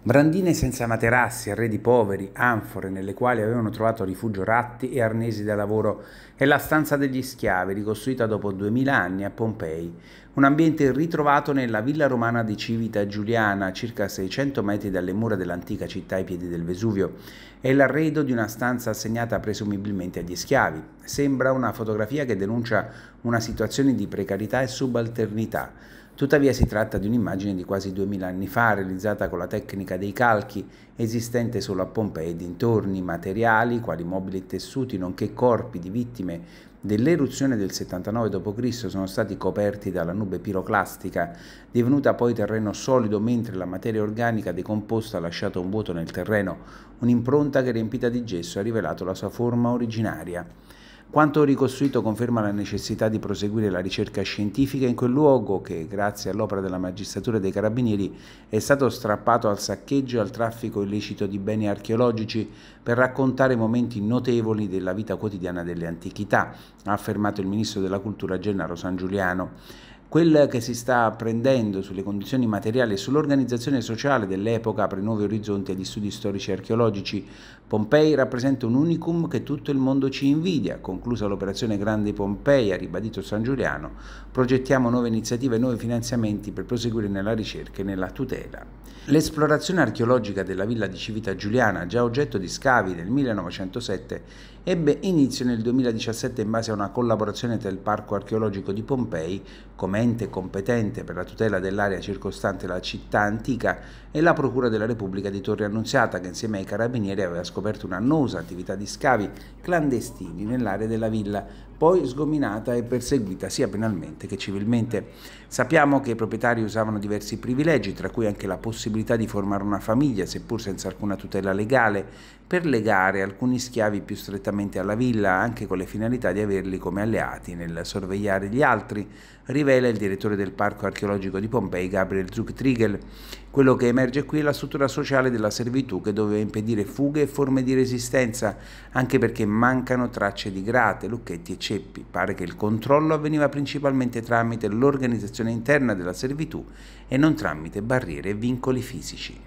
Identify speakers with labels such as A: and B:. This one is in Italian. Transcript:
A: Brandine senza materassi, arredi poveri, anfore nelle quali avevano trovato rifugio ratti e arnesi da lavoro e la stanza degli schiavi ricostruita dopo duemila anni a Pompei, un ambiente ritrovato nella villa romana di Civita Giuliana, circa 600 metri dalle mura dell'antica città ai piedi del Vesuvio, e l'arredo di una stanza assegnata presumibilmente agli schiavi. Sembra una fotografia che denuncia una situazione di precarietà e subalternità Tuttavia si tratta di un'immagine di quasi 2000 anni fa, realizzata con la tecnica dei calchi, esistente solo a Pompei e dintorni, materiali quali mobili e tessuti, nonché corpi di vittime dell'eruzione del 79 d.C. sono stati coperti dalla nube piroclastica, divenuta poi terreno solido mentre la materia organica decomposta ha lasciato un vuoto nel terreno, un'impronta che riempita di gesso ha rivelato la sua forma originaria. Quanto ricostruito conferma la necessità di proseguire la ricerca scientifica in quel luogo che, grazie all'opera della magistratura e dei carabinieri, è stato strappato al saccheggio e al traffico illecito di beni archeologici per raccontare momenti notevoli della vita quotidiana delle antichità, ha affermato il ministro della cultura Gennaro San Giuliano. Quel che si sta apprendendo sulle condizioni materiali e sull'organizzazione sociale dell'epoca apre nuovi orizzonti agli studi storici e archeologici. Pompei rappresenta un unicum che tutto il mondo ci invidia. Conclusa l'operazione Grande Pompei, ha ribadito San Giuliano, progettiamo nuove iniziative e nuovi finanziamenti per proseguire nella ricerca e nella tutela. L'esplorazione archeologica della villa di Civita Giuliana, già oggetto di scavi nel 1907, ebbe inizio nel 2017 in base a una collaborazione tra il Parco archeologico di Pompei, come ente competente per la tutela dell'area circostante la città antica è la Procura della Repubblica di Torre Annunziata che insieme ai carabinieri aveva scoperto un'annosa attività di scavi clandestini nell'area della villa, poi sgominata e perseguita sia penalmente che civilmente. Sappiamo che i proprietari usavano diversi privilegi, tra cui anche la possibilità di formare una famiglia, seppur senza alcuna tutela legale, per legare alcuni schiavi più strettamente alla villa, anche con le finalità di averli come alleati nel sorvegliare gli altri, rivela e il direttore del Parco archeologico di Pompei, Gabriel Zucktriegel. Quello che emerge qui è la struttura sociale della servitù che doveva impedire fughe e forme di resistenza, anche perché mancano tracce di grate, lucchetti e ceppi. Pare che il controllo avveniva principalmente tramite l'organizzazione interna della servitù e non tramite barriere e vincoli fisici.